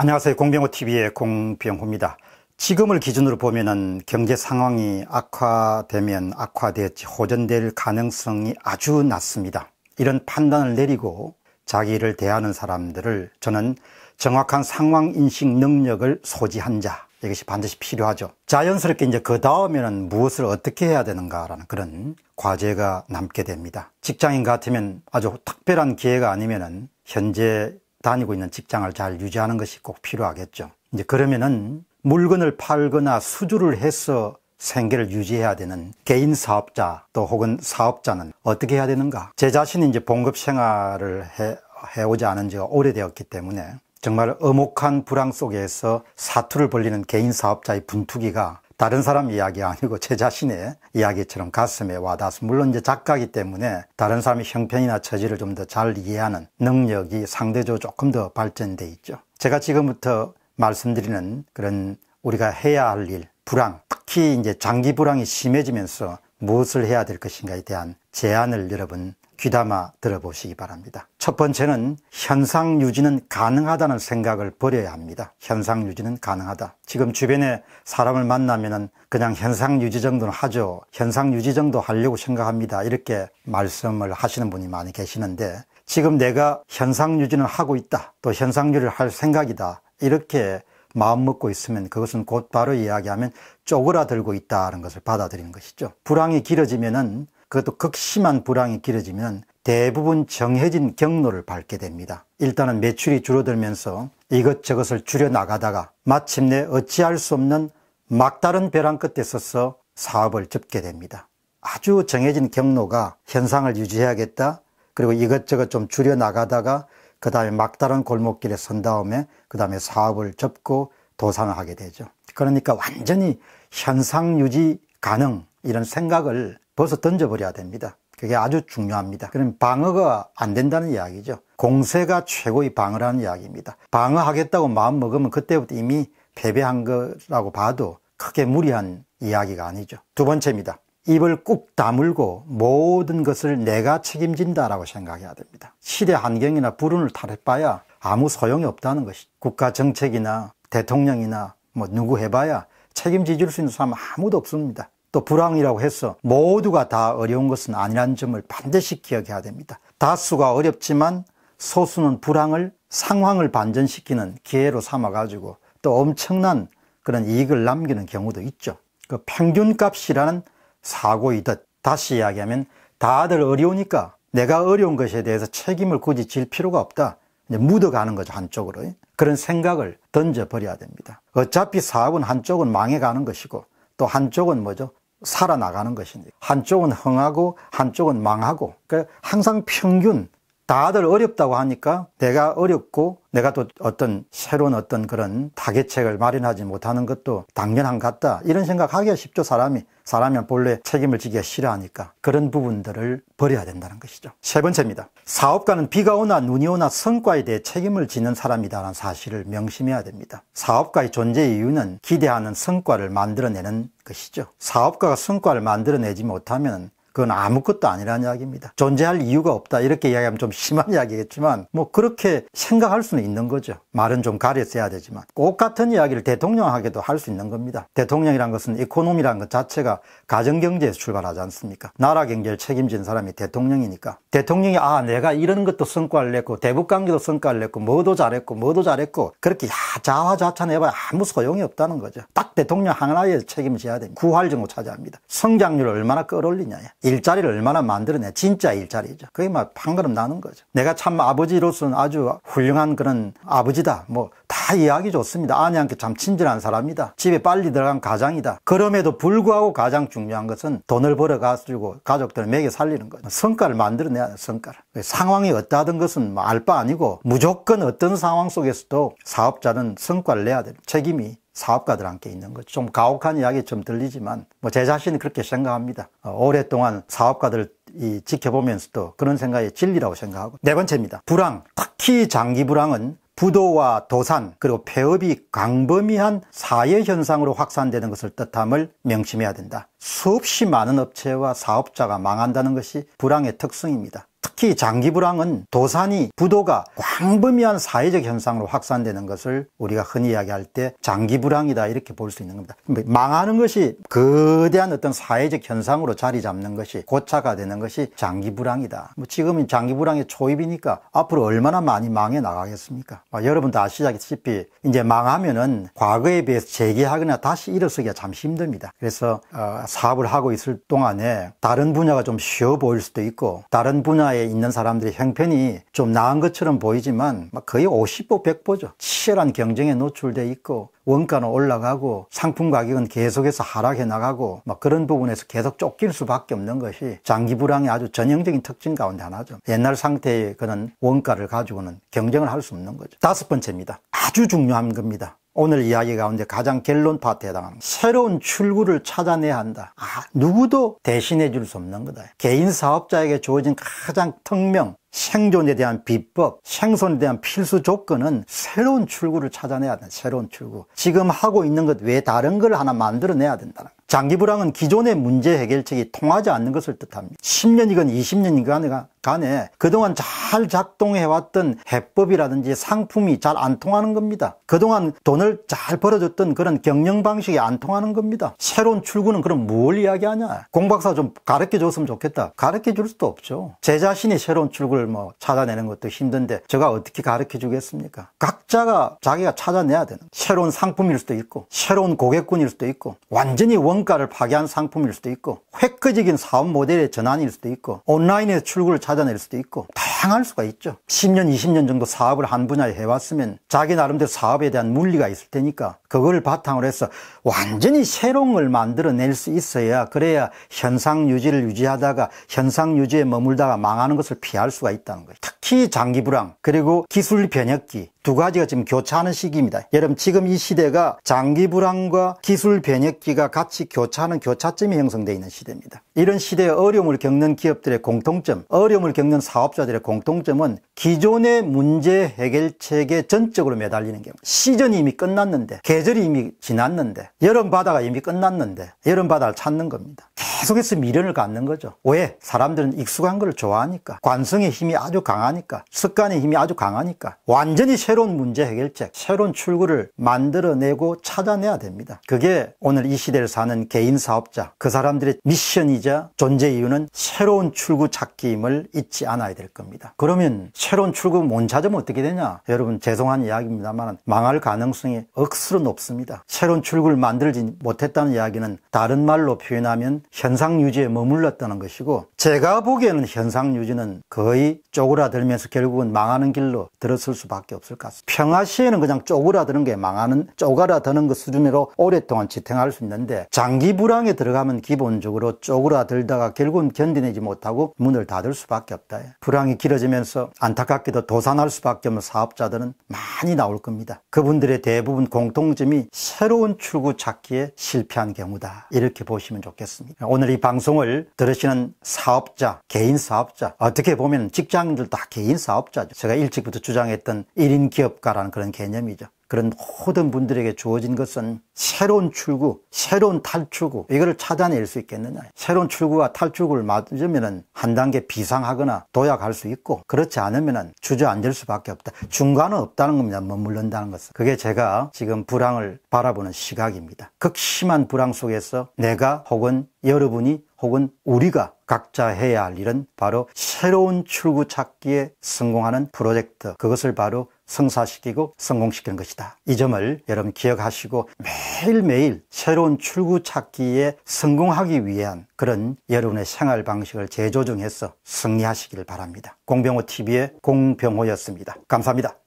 안녕하세요. 공병호TV의 공병호입니다. 지금을 기준으로 보면은 경제 상황이 악화되면 악화될지 호전될 가능성이 아주 낮습니다. 이런 판단을 내리고 자기를 대하는 사람들을 저는 정확한 상황 인식 능력을 소지한 자. 이것이 반드시 필요하죠. 자연스럽게 이제 그 다음에는 무엇을 어떻게 해야 되는가라는 그런 과제가 남게 됩니다. 직장인 같으면 아주 특별한 기회가 아니면은 현재 다니고 있는 직장을 잘 유지하는 것이 꼭 필요하겠죠. 이제 그러면은 물건을 팔거나 수주를 해서 생계를 유지해야 되는 개인 사업자 또 혹은 사업자는 어떻게 해야 되는가? 제 자신이 이제 봉급 생활을 해, 해오지 않은 지가 오래되었기 때문에 정말 어목한 불황 속에서 사투를 벌리는 개인 사업자의 분투기가 다른 사람 이야기 아니고 제 자신의 이야기처럼 가슴에 와닿아서 물론 이제 작가기 이 때문에 다른 사람의 형편이나 처지를 좀 더 잘 이해하는 능력이 상대적으로 조금 더 발전돼 있죠. 제가 지금부터 말씀드리는 그런 우리가 해야 할 일, 불황, 특히 이제 장기 불황이 심해지면서 무엇을 해야 될 것인가에 대한 제안을 여러분 귀담아 들어보시기 바랍니다. 첫 번째는 현상 유지는 가능하다는 생각을 버려야 합니다. 현상 유지는 가능하다. 지금 주변에 사람을 만나면 그냥 현상 유지 정도는 하죠. 현상 유지 정도 하려고 생각합니다. 이렇게 말씀을 하시는 분이 많이 계시는데 지금 내가 현상 유지는 하고 있다. 또 현상 유지를 할 생각이다. 이렇게 마음 먹고 있으면 그것은 곧바로 이야기하면 쪼그라들고 있다는 것을 받아들이는 것이죠. 불황이 길어지면은 그것도 극심한 불황이 길어지면 대부분 정해진 경로를 밟게 됩니다. 일단은 매출이 줄어들면서 이것저것을 줄여나가다가 마침내 어찌할 수 없는 막다른 벼랑 끝에 서서 사업을 접게 됩니다. 아주 정해진 경로가 현상을 유지해야겠다. 그리고 이것저것 좀 줄여나가다가 그 다음에 막다른 골목길에 선 다음에 그 다음에 사업을 접고 도산을 하게 되죠. 그러니까 완전히 현상 유지 가능 이런 생각을 벌써 던져버려야 됩니다. 그게 아주 중요합니다. 그럼 방어가 안 된다는 이야기죠. 공세가 최고의 방어라는 이야기입니다. 방어하겠다고 마음 먹으면 그때부터 이미 패배한 거라고 봐도 크게 무리한 이야기가 아니죠. 두 번째입니다. 입을 꾹 다물고 모든 것을 내가 책임진다라고 생각해야 됩니다. 시대 환경이나 불운을 탈해봐야 아무 소용이 없다는 것이 국가 정책이나 대통령이나 뭐 누구 해봐야 책임지줄 수 있는 사람 아무도 없습니다. 또 불황이라고 해서 모두가 다 어려운 것은 아니라는 점을 반드시 기억해야 됩니다. 다수가 어렵지만 소수는 불황을 상황을 반전시키는 기회로 삼아가지고 또 엄청난 그런 이익을 남기는 경우도 있죠. 그 평균값이라는 사고이듯 다시 이야기하면 다들 어려우니까 내가 어려운 것에 대해서 책임을 굳이 질 필요가 없다. 이제 묻어가는 거죠 한쪽으로 그런 생각을 던져버려야 됩니다 어차피 사업은 한쪽은 망해가는 것이고 또 한쪽은 뭐죠 살아나가는 것이니 한쪽은 흥하고 한쪽은 망하고 그러니까 항상 평균 다들 어렵다고 하니까 내가 어렵고 내가 또 어떤 새로운 어떤 그런 타개책을 마련하지 못하는 것도 당연한 것 같다 이런 생각하기가 쉽죠 사람이 사람이 본래 책임을 지기가 싫어하니까 그런 부분들을 버려야 된다는 것이죠 세 번째입니다 사업가는 비가 오나 눈이 오나 성과에 대해 책임을 지는 사람이다라는 사실을 명심해야 됩니다 사업가의 존재 이유는 기대하는 성과를 만들어내는 것이죠 사업가가 성과를 만들어내지 못하면 그건 아무것도 아니라는 이야기입니다. 존재할 이유가 없다 이렇게 이야기하면 좀 심한 이야기겠지만 뭐 그렇게 생각할 수는 있는 거죠. 말은 좀 가려서야 되지만 꼭 같은 이야기를 대통령하게도 할 수 있는 겁니다. 대통령이란 것은 이코노미란 것 자체가 가정경제에서 출발하지 않습니까? 나라 경제를 책임진 사람이 대통령이니까 대통령이 아 내가 이런 것도 성과를 냈고 대북관계도 성과를 냈고 뭐도 잘했고 뭐도 잘했고 그렇게 야 자화자찬해봐야 아무 소용이 없다는 거죠. 딱 대통령 하나에 책임져야 됩니다. 구할 정도 차지합니다. 성장률을 얼마나 끌어올리냐 일자리를 얼마나 만들어내 진짜 일자리죠 그게 막판가음 나는 거죠 내가 참 아버지로서는 아주 훌륭한 그런 아버지다 뭐 다 이야기 좋습니다 아내한테 참 친절한 사람이다 집에 빨리 들어간 가장이다 그럼에도 불구하고 가장 중요한 것은 돈을 벌어가지고 가족들을 먹여 살리는 거죠 성과를 만들어내야 돼요 성과를 그 상황이 어떠하든 것은 뭐 알바 아니고 무조건 어떤 상황 속에서도 사업자는 성과를 내야 됩 책임이 사업가들한께 있는 거죠. 좀 가혹한 이야기 좀 들리지만 뭐 제 자신은 그렇게 생각합니다. 어, 오랫동안 사업가들 이 지켜보면서도 그런 생각이 진리라고 생각하고 네 번째입니다. 불황, 특히 장기 불황은 부도와 도산 그리고 폐업이 광범위한 사회 현상으로 확산되는 것을 뜻함을 명심해야 된다. 수없이 많은 업체와 사업자가 망한다는 것이 불황의 특성입니다. 특히 장기 불황은 도산이 부도가 광범위한 사회적 현상으로 확산되는 것을 우리가 흔히 이야기할 때 장기 불황이다 이렇게 볼 수 있는 겁니다. 뭐 망하는 것이 거대한 어떤 사회적 현상으로 자리 잡는 것이 고차가 되는 것이 장기 불황이다. 뭐 지금은 장기 불황의 초입이니까 앞으로 얼마나 많이 망해 나가겠습니까? 뭐 아, 여러분 도 아시다시피 이제 망하면은 과거에 비해서 재개하거나 다시 일어서기가 참 힘듭니다. 그래서 어, 사업을 하고 있을 동안에 다른 분야가 좀 쉬워 보일 수도 있고 다른 분야에 있는 사람들의 형편이 좀 나은 것처럼 보이지만 거의 50보 100보죠. 치열한 경쟁에 노출돼 있고 원가는 올라가고 상품 가격은 계속해서 하락해 나가고 막 그런 부분에서 계속 쫓길 수밖에 없는 것이 장기 불황의 아주 전형적인 특징 가운데 하나죠. 옛날 상태의 그런 원가를 가지고는 경쟁을 할 수 없는 거죠. 다섯 번째입니다. 아주 중요한 겁니다. 오늘 이야기 가운데 가장 결론 파트에 해당하는 새로운 출구를 찾아내야 한다 아, 누구도 대신해 줄 수 없는 거다 개인 사업자에게 주어진 가장 특명 생존에 대한 비법, 생존에 대한 필수 조건은 새로운 출구를 찾아내야 된다 새로운 출구 지금 하고 있는 것 외에 다른 걸 하나 만들어내야 된다는 장기 불황은 기존의 문제 해결책이 통하지 않는 것을 뜻합니다. 10년이건 20년이건 간에 그동안 잘 작동해왔던 해법이라든지 상품이 잘 안 통하는 겁니다. 그동안 돈을 잘 벌어줬던 그런 경영 방식이 안 통하는 겁니다. 새로운 출구는 그럼 뭘 이야기하냐? 공박사 좀 가르쳐 줬으면 좋겠다. 가르쳐 줄 수도 없죠. 제 자신이 새로운 출구를 뭐 찾아내는 것도 힘든데 제가 어떻게 가르쳐 주겠습니까? 각자가 자기가 찾아내야 되는 새로운 상품일 수도 있고 새로운 고객군일 수도 있고 완전히 원 원가를 파괴한 상품일 수도 있고 획기적인 사업 모델의 전환일 수도 있고 온라인에서 출구를 찾아낼 수도 있고 다양할 수가 있죠 10년 20년 정도 사업을 한 분야에 해왔으면 자기 나름대로 사업에 대한 물리가 있을 테니까 그걸 바탕으로 해서 완전히 새로운 걸 만들어낼 수 있어야 그래야 현상 유지를 유지하다가 현상 유지에 머물다가 망하는 것을 피할 수가 있다는 거예요 특히 장기 불황 그리고 기술 변혁기 두 가지가 지금 교차하는 시기입니다 여러분 지금 이 시대가 장기 불황과 기술 변혁기가 같이 교차하는 교차점이 형성되어 있는 시대입니다 이런 시대의 어려움을 겪는 기업들의 공통점 어려움을 겪는 사업자들의 공통점은 기존의 문제 해결책에 전적으로 매달리는 경우 시즌이 이미 끝났는데 계절이 이미 지났는데 여름 바다가 이미 끝났는데 여름 바다를 찾는 겁니다 계속해서 미련을 갖는 거죠 왜? 사람들은 익숙한 걸 좋아하니까 관성의 힘이 아주 강하니까 습관의 힘이 아주 강하니까 완전히 새로운 문제 해결책 새로운 출구를 만들어내고 찾아내야 됩니다 그게 오늘 이 시대를 사는 개인 사업자 그 사람들의 미션이자 존재 이유는 새로운 출구 찾기임을 잊지 않아야 될 겁니다 겁니다. 그러면 새로운 출금 국 원자점 어떻게 되냐? 여러분 죄송한 이야기입니다만 망할 가능성이 억수로 높습니다. 새로운 출국을 만들지 못했다는 이야기는 다른 말로 표현하면 현상 유지에 머물렀다는 것이고 제가 보기에는 현상 유지는 거의 쪼그라들면서 결국은 망하는 길로 들었을 수밖에 없을 것 같습니다. 평화시에는 그냥 쪼그라드는 게 망하는 쪼그라드는 것 수준으로 오랫동안 지탱할 수 있는데 장기 불황에 들어가면 기본적으로 쪼그라들다가 결국은 견디내지 못하고 문을 닫을 수밖에 없다. 불황이 길어지면서 안타깝게도 도산할 수밖에 없는 사업자들은 많이 나올 겁니다. 그분들의 대부분 공통점이 새로운 출구 찾기에 실패한 경우다. 이렇게 보시면 좋겠습니다. 오늘 이 방송을 들으시는 사업자, 개인 사업자, 어떻게 보면 직장인들 다 개인 사업자죠. 제가 일찍부터 주장했던 1인 기업가라는 그런 개념이죠. 그런 모든 분들에게 주어진 것은 새로운 출구, 새로운 탈출구 이걸 찾아낼 수 있겠느냐 새로운 출구와 탈출구를 맞으면 한 단계 비상하거나 도약할 수 있고 그렇지 않으면 주저앉을 수밖에 없다 중간은 없다는 겁니다 머물른다는 것은 그게 제가 지금 불황을 바라보는 시각입니다 극심한 불황 속에서 내가 혹은 여러분이 혹은 우리가 각자 해야 할 일은 바로 새로운 출구 찾기에 성공하는 프로젝트 그것을 바로 성사시키고 성공시키는 것이다 이 점을 여러분 기억하시고 매 매일매일 새로운 출구 찾기에 성공하기 위한 그런 여러분의 생활 방식을 재조정해서 승리하시길 바랍니다. 공병호TV의 공병호였습니다. 감사합니다.